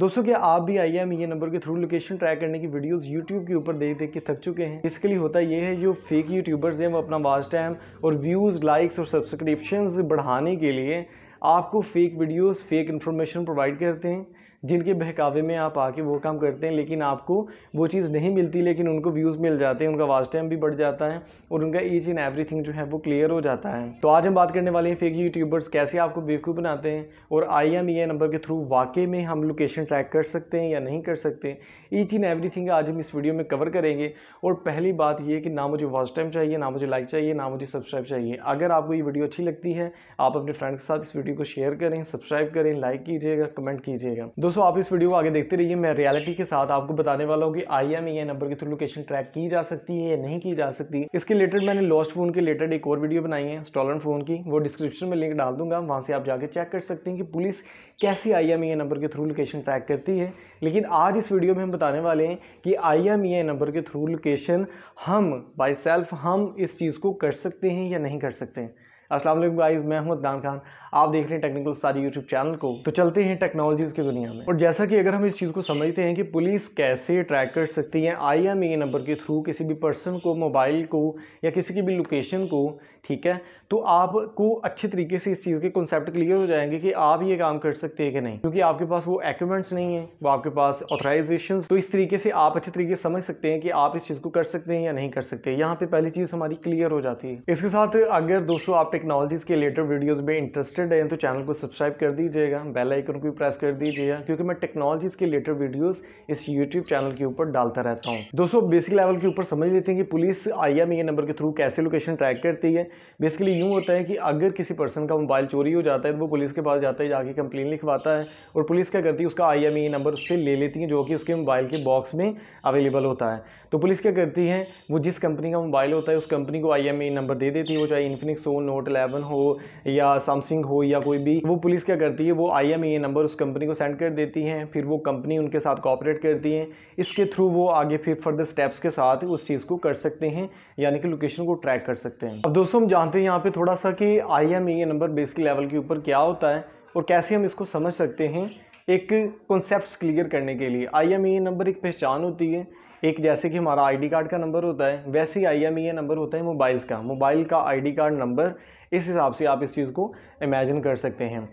दोस्तों क्या आप भी आई एम ये नंबर के थ्रू लोकेशन ट्रैक करने की वीडियोस यूट्यूब के ऊपर देख देख के थक चुके हैं इसके लिए होता ये है जो फेक यूट्यूबर्स हैं वो अपना वाज टाइम और व्यूज़ लाइक्स और सब्सक्रिप्शन बढ़ाने के लिए आपको fake videos fake information provide करते हैं जिनके बहकावे में आप आके वो काम करते हैं लेकिन आपको वो चीज़ नहीं मिलती लेकिन उनको व्यूज़ मिल जाते हैं उनका वास्ट टाइम भी बढ़ जाता है और उनका ईच एंड एवरी जो है वो क्लियर हो जाता है तो आज हम बात करने वाले हैं फेक यूट्यूबर्स कैसे आपको बेवकूफ़ बनाते हैं और आई एम ई नंबर के थ्रू वाकई में हम लोकेशन ट्रैक कर सकते हैं या नहीं कर सकते ईच एंड एवरी आज हम इस वीडियो में कवर करेंगे और पहली बात ये कि ना मुझे वॉच टाइम चाहिए ना मुझे लाइक चाहिए ना मुझे सब्सक्राइब चाहिए अगर आपको ये वीडियो अच्छी लगती है आप अपने फ्रेंड्स के साथ इस वीडियो को शेयर करें सब्सक्राइब करें लाइक कीजिएगा कमेंट कीजिएगा दोस्तों आप इस वीडियो को आगे देखते रहिए मैं रियलिटी के साथ आपको बताने वाला हूँ कि आई एम ई नंबर के थ्रू लोकेशन ट्रैक की जा सकती है या नहीं की जा सकती इसके रिलेटेड मैंने लॉस्ट फोन के रिलेटेड एक और वीडियो बनाई है स्टॉलन फोन की वो डिस्क्रिप्शन में लिंक डाल दूंगा वहाँ से आप जाके चेक कर सकते हैं कि पुलिस कैसी आई एम नंबर के थ्रू लोकेशन ट्रैक करती है लेकिन आज इस वीडियो में हम बताने वाले हैं कि आई एम ई नंबर के थ्रू लोकेशन हम बाई सेल्फ हम इस चीज़ को कर सकते हैं या नहीं कर सकते हैं असलम गाइज मैं हूँ अदनान खान आप देख रहे हैं टेक्निकल सारी यूट्यूब चैनल को तो चलते हैं टेक्नोलॉजीज की दुनिया में और जैसा कि अगर हम इस चीज़ को समझते हैं कि पुलिस कैसे ट्रैक कर सकती है आई एम ए नंबर के थ्रू किसी भी पर्सन को मोबाइल को या किसी की भी लोकेशन को ठीक है तो आपको अच्छे तरीके से इस चीज़ के कॉन्सेप्ट क्लियर हो जाएंगे कि आप ये काम कर सकते हैं कि नहीं क्योंकि आपके पास वो एक्यूमेंट्स नहीं है वो आपके पास ऑथराइजेशन तो इस तरीके से आप अच्छे तरीके से समझ सकते हैं कि आप इस चीज़ को कर सकते हैं या नहीं कर सकते यहाँ पे पहली चीज़ हमारी क्लियर हो जाती है इसके साथ अगर दोस्तों आप टेक्नोलॉजीज़ के रिलेटेड वीडियोज़ में इंटरेस्ट इंटरेस्टेड हैं तो चैनल को सब्सक्राइब कर दीजिएगा बेल आइकन को भी प्रेस कर दीजिएगा क्योंकि मैं टेक्नोलॉजीज के रिलेटेड वीडियोस इस यूट्यूब चैनल के ऊपर डालता रहता हूँ दोस्तों बेसिक लेवल के ऊपर समझ लेते हैं कि पुलिस आई एम नंबर के थ्रू कैसे लोकेशन ट्रैक करती है बेसिकली यूँ होता है कि अगर किसी पर्सन का मोबाइल चोरी हो जाता है तो वो पुलिस के पास जाता है जाके कंप्लेन लिखवाता है और पुलिस क्या करती है उसका आई नंबर उससे ले लेती है जो कि उसके मोबाइल के बॉक्स में अवेलेबल होता है तो पुलिस क्या करती है वो जिस कंपनी का मोबाइल होता है उस कंपनी को आई नंबर दे देती है वो चाहे इन्फिनिक्स हो नोट इलेवन हो या सैमसंग हो या कोई भी वो पुलिस क्या करती है वो आई एम ए नंबर उस कंपनी को सेंड कर देती हैं फिर वो कंपनी उनके साथ कॉपरेट करती है इसके थ्रू वो आगे फिर फर्दर स्टेप्स के साथ उस चीज़ को कर सकते हैं यानी कि लोकेशन को ट्रैक कर सकते हैं अब दोस्तों हम जानते हैं यहाँ पर थोड़ा सा कि I M A number basic level के ऊपर क्या होता है और कैसे हम इसको समझ सकते हैं एक कॉन्सेप्ट क्लियर करने के लिए आई एम ए नंबर एक पहचान होती है एक जैसे कि हमारा आईडी कार्ड का नंबर होता है वैसे ही आईएमईए नंबर e होता है मोबाइल्स का मोबाइल का आईडी कार्ड नंबर इस हिसाब से आप इस चीज़ को इमेजिन कर सकते हैं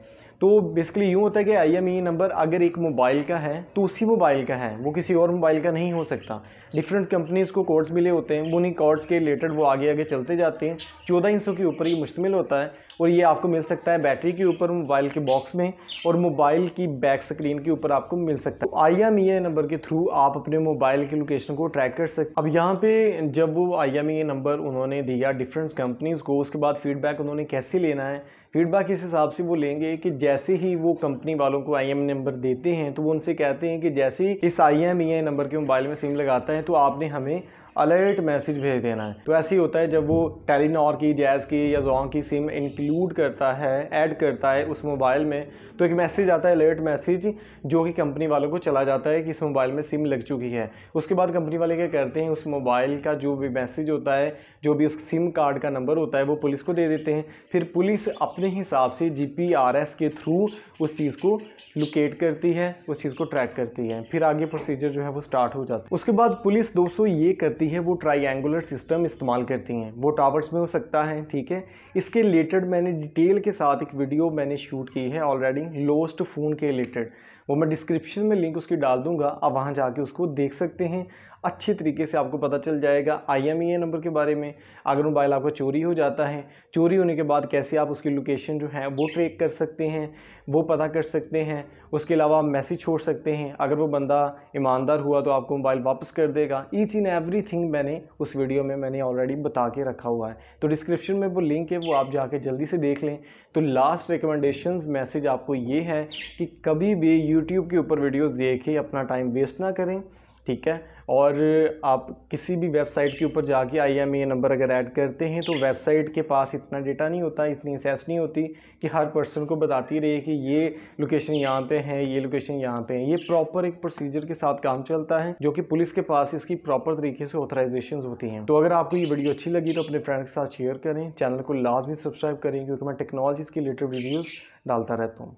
तो बेसिकली यूँ होता है कि आई नंबर e अगर एक मोबाइल का है तो उसी मोबाइल का है वो किसी और मोबाइल का नहीं हो सकता डिफरेंट कंपनीज़ को कोड्स मिले होते हैं उन्हीं कोड्स के रिलेटेड वो आगे आगे चलते जाते हैं चौदह इंचों के ऊपर ही मुश्तमिल होता है और ये आपको मिल सकता है बैटरी के ऊपर मोबाइल के बॉक्स में और मोबाइल की बैक स्क्रीन के ऊपर आपको मिल सकता है आई एम ई नंबर के थ्रू आप अपने मोबाइल की लोकेशन को ट्रैक कर सकते अब यहाँ पर जब वो आई एम ई नंबर उन्होंने दिया डिफरेंट कंपनीज़ को उसके बाद फीडबैक उन्होंने कैसे लेना है फीडबैक इस हिसाब से वो लेंगे कि जैसे जैसे ही वो कंपनी वालों को आई नंबर देते हैं तो वो उनसे कहते हैं कि जैसे ही इस आई एम नंबर के मोबाइल में सिम लगाता है तो आपने हमें अलर्ट मैसेज भेज देना है तो ऐसे ही होता है जब वो टेलीनॉर की जैज़ की या जोंग की सिम इंक्लूड करता है ऐड करता है उस मोबाइल में तो एक मैसेज आता है अलर्ट मैसेज जो कि कंपनी वालों को चला जाता है कि इस मोबाइल में सिम लग चुकी है उसके बाद कंपनी वाले क्या करते हैं उस मोबाइल का जो भी मैसेज होता है जो भी उस सिम कार्ड का नंबर होता है वो पुलिस को दे देते हैं फिर पुलिस अपने हिसाब से जी के थ्रू उस चीज़ को लोकेट करती है उस चीज़ को ट्रैक करती है फिर आगे प्रोसीजर जो है वो स्टार्ट हो जाता है उसके बाद पुलिस दोस्तों ये करती है वो ट्राइंगुलर सिस्टम इस्तेमाल करती हैं वो टावर्स में हो सकता है ठीक है इसके रिलेटेड मैंने डिटेल के साथ एक वीडियो मैंने शूट की है ऑलरेडी लोस्ट फोन के रिलेटेड वो मैं डिस्क्रिप्शन में लिंक उसकी डाल दूँगा आप वहाँ जाके उसको देख सकते हैं अच्छे तरीके से आपको पता चल जाएगा आई एम ई ए नंबर के बारे में अगर मोबाइल आपका चोरी हो जाता है चोरी होने के बाद कैसे आप उसकी लोकेशन जो है वो ट्रेक कर सकते हैं वो पता कर सकते हैं उसके अलावा आप मैसेज छोड़ सकते हैं अगर वो बंदा ईमानदार हुआ तो आपको मोबाइल वापस कर देगा ईच इन एवरी थिंग मैंने उस वीडियो में मैंने ऑलरेडी बता के रखा हुआ है तो डिस्क्रिप्शन में वो लिंक है वो आप जाके जल्दी से देख लें तो लास्ट रिकमेंडेशन मैसेज आपको ये है कि कभी भी यूट्यूब के ऊपर वीडियोस देखें अपना टाइम वेस्ट ना करें ठीक है और आप किसी भी वेबसाइट के ऊपर जाके आई एम ए नंबर अगर ऐड करते हैं तो वेबसाइट के पास इतना डेटा नहीं होता इतनी एक्सेस नहीं होती कि हर पर्सन को बताती रहे कि ये लोकेशन यहाँ पे है ये लोकेशन यहाँ पे है ये प्रॉपर एक प्रोसीजर के साथ काम चलता है जो कि पुलिस के पास इसकी प्रॉपर तरीके से ऑथराइजेशन होती हैं तो अगर आपको ये वीडियो अच्छी लगी तो अपने फ्रेंड के साथ शेयर करें चैनल को लाजमी सब्सक्राइब करें क्योंकि मैं टेक्नोलॉजी के रिलेटेड वीडियोज़ डालता रहता हूँ